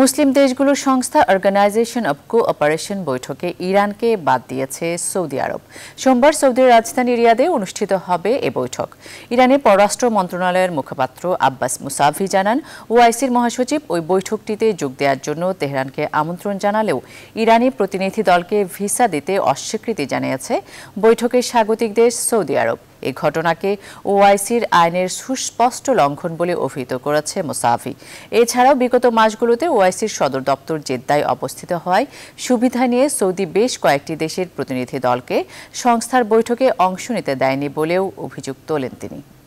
মুসলিম দেশগুলোর সংস্থা organisation of co operation বৈঠকে ইরানকে বাদ দিয়েছে সৌদি আরব সোমবার সৌদির রাজধানী রিয়াদে অনুষ্ঠিত হবে এ বৈঠক ইরানের পররাষ্ট্র মন্ত্রণালয়ের মুখপাত্র আব্বাস মুসাফি জানান ওআইসির মহাসচিব ওই বৈঠকটিতে যোগ দেওয়ার জন্য তেহরানকে আমন্ত্রণ জানালেও ইরানি প্রতিনিধি দলকে ভিসা দিতে অস্বীকৃতি জানিয়েছে বৈঠকে স্বাগতিক দেশ সৌদি আরব এ ঘটনাকে ওআইসির আইনের সুস্পষ্ট লঙ্ঘন বলে অভিহিত করেছে মোসাফি এছাড়াও বিগত মাসগুলোতে ওআইসির সদর দপ্তর জেদ্দায় অবস্থিত হওয়ায় সুবিধা নিয়ে সৌদি বেশ কয়েকটি দেশের প্রতিনিধি দলকে সংস্থার বৈঠকে অংশ নিতে দেয়নি বলেও অভিযোগ তোলেন তিনি